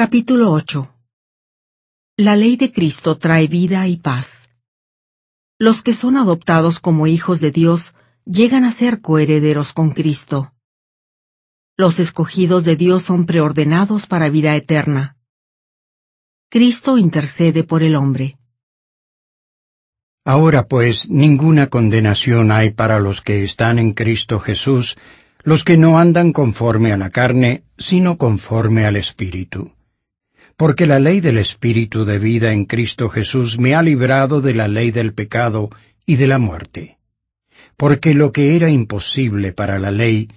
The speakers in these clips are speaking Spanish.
Capítulo 8 La ley de Cristo trae vida y paz. Los que son adoptados como hijos de Dios llegan a ser coherederos con Cristo. Los escogidos de Dios son preordenados para vida eterna. Cristo intercede por el hombre. Ahora pues, ninguna condenación hay para los que están en Cristo Jesús, los que no andan conforme a la carne, sino conforme al Espíritu porque la ley del Espíritu de vida en Cristo Jesús me ha librado de la ley del pecado y de la muerte. Porque lo que era imposible para la ley,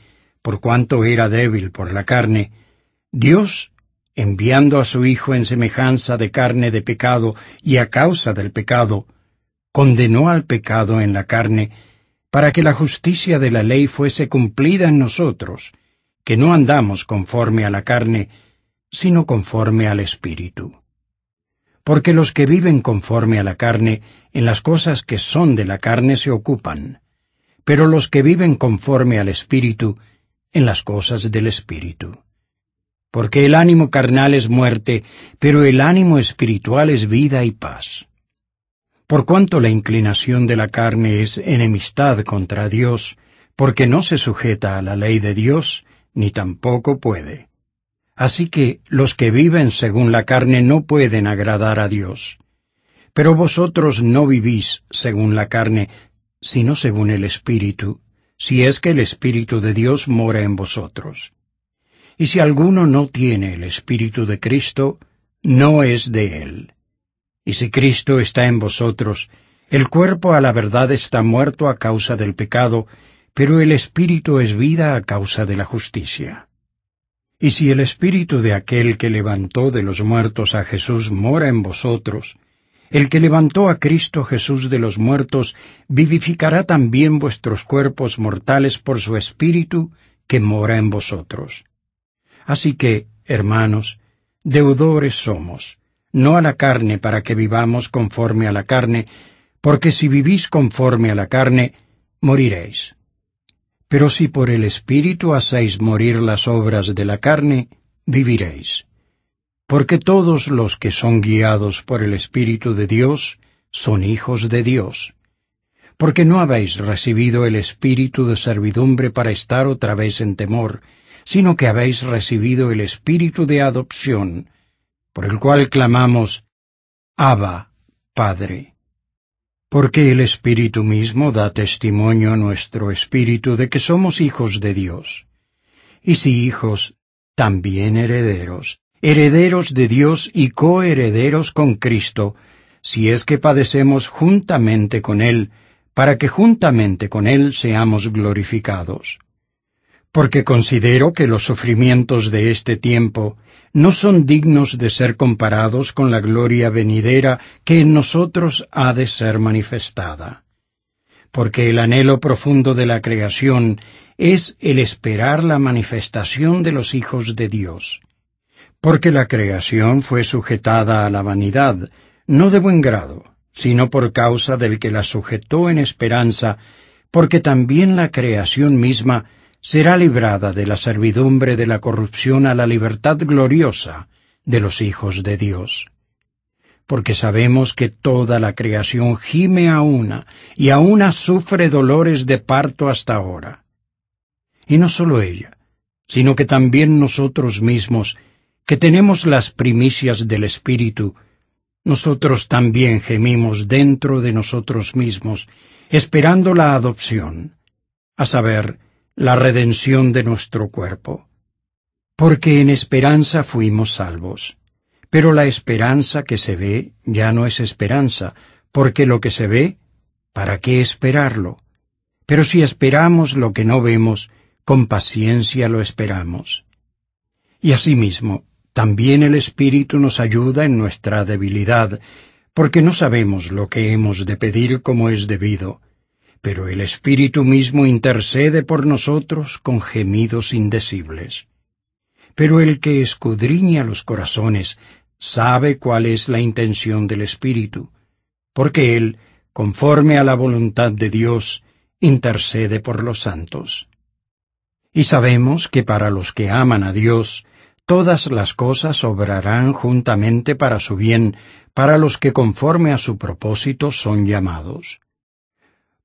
por cuanto era débil por la carne, Dios, enviando a su Hijo en semejanza de carne de pecado y a causa del pecado, condenó al pecado en la carne, para que la justicia de la ley fuese cumplida en nosotros, que no andamos conforme a la carne, sino conforme al Espíritu. Porque los que viven conforme a la carne, en las cosas que son de la carne se ocupan, pero los que viven conforme al Espíritu, en las cosas del Espíritu. Porque el ánimo carnal es muerte, pero el ánimo espiritual es vida y paz. Por cuanto la inclinación de la carne es enemistad contra Dios, porque no se sujeta a la ley de Dios, ni tampoco puede Así que los que viven según la carne no pueden agradar a Dios. Pero vosotros no vivís según la carne, sino según el Espíritu, si es que el Espíritu de Dios mora en vosotros. Y si alguno no tiene el Espíritu de Cristo, no es de él. Y si Cristo está en vosotros, el cuerpo a la verdad está muerto a causa del pecado, pero el Espíritu es vida a causa de la justicia. Y si el espíritu de aquel que levantó de los muertos a Jesús mora en vosotros, el que levantó a Cristo Jesús de los muertos vivificará también vuestros cuerpos mortales por su espíritu que mora en vosotros. Así que, hermanos, deudores somos, no a la carne para que vivamos conforme a la carne, porque si vivís conforme a la carne, moriréis. Pero si por el Espíritu hacéis morir las obras de la carne, viviréis. Porque todos los que son guiados por el Espíritu de Dios son hijos de Dios. Porque no habéis recibido el Espíritu de servidumbre para estar otra vez en temor, sino que habéis recibido el Espíritu de adopción, por el cual clamamos, Abba, Padre porque el Espíritu mismo da testimonio a nuestro Espíritu de que somos hijos de Dios. Y si hijos, también herederos, herederos de Dios y coherederos con Cristo, si es que padecemos juntamente con Él, para que juntamente con Él seamos glorificados porque considero que los sufrimientos de este tiempo no son dignos de ser comparados con la gloria venidera que en nosotros ha de ser manifestada. Porque el anhelo profundo de la creación es el esperar la manifestación de los hijos de Dios. Porque la creación fue sujetada a la vanidad, no de buen grado, sino por causa del que la sujetó en esperanza, porque también la creación misma será librada de la servidumbre de la corrupción a la libertad gloriosa de los hijos de Dios. Porque sabemos que toda la creación gime a una y a una sufre dolores de parto hasta ahora. Y no solo ella, sino que también nosotros mismos, que tenemos las primicias del Espíritu, nosotros también gemimos dentro de nosotros mismos, esperando la adopción, a saber, la redención de nuestro cuerpo. Porque en esperanza fuimos salvos. Pero la esperanza que se ve ya no es esperanza, porque lo que se ve, ¿para qué esperarlo? Pero si esperamos lo que no vemos, con paciencia lo esperamos. Y asimismo, también el Espíritu nos ayuda en nuestra debilidad, porque no sabemos lo que hemos de pedir como es debido, pero el Espíritu mismo intercede por nosotros con gemidos indecibles. Pero el que escudriña los corazones sabe cuál es la intención del Espíritu, porque Él, conforme a la voluntad de Dios, intercede por los santos. Y sabemos que para los que aman a Dios, todas las cosas obrarán juntamente para su bien, para los que conforme a su propósito son llamados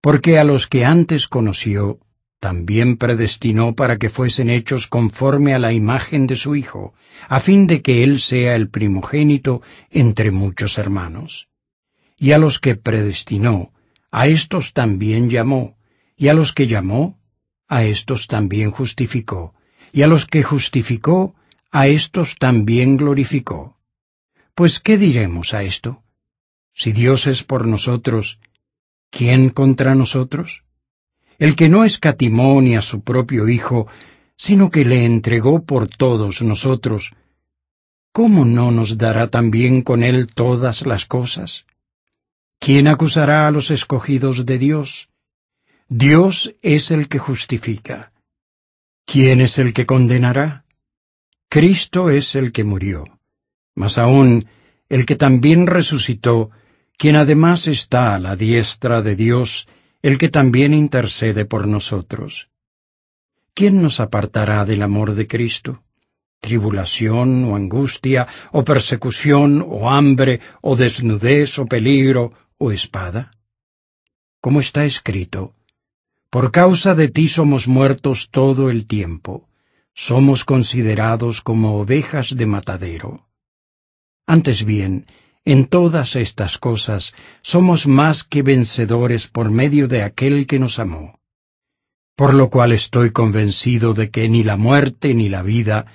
porque a los que antes conoció, también predestinó para que fuesen hechos conforme a la imagen de su Hijo, a fin de que Él sea el primogénito entre muchos hermanos. Y a los que predestinó, a estos también llamó, y a los que llamó, a estos también justificó, y a los que justificó, a estos también glorificó. Pues, ¿qué diremos a esto? Si Dios es por nosotros, ¿Quién contra nosotros? El que no escatimó ni a su propio Hijo, sino que le entregó por todos nosotros, ¿cómo no nos dará también con él todas las cosas? ¿Quién acusará a los escogidos de Dios? Dios es el que justifica. ¿Quién es el que condenará? Cristo es el que murió, mas aún el que también resucitó, quien además está a la diestra de Dios, el que también intercede por nosotros. ¿Quién nos apartará del amor de Cristo? ¿Tribulación o angustia, o persecución, o hambre, o desnudez, o peligro, o espada? Como está escrito, por causa de ti somos muertos todo el tiempo, somos considerados como ovejas de matadero. Antes bien, en todas estas cosas somos más que vencedores por medio de aquel que nos amó. Por lo cual estoy convencido de que ni la muerte ni la vida,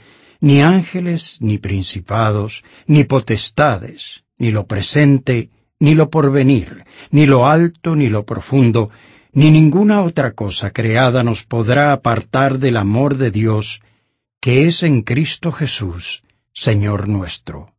ni ángeles ni principados, ni potestades, ni lo presente, ni lo porvenir, ni lo alto ni lo profundo, ni ninguna otra cosa creada nos podrá apartar del amor de Dios, que es en Cristo Jesús, Señor nuestro.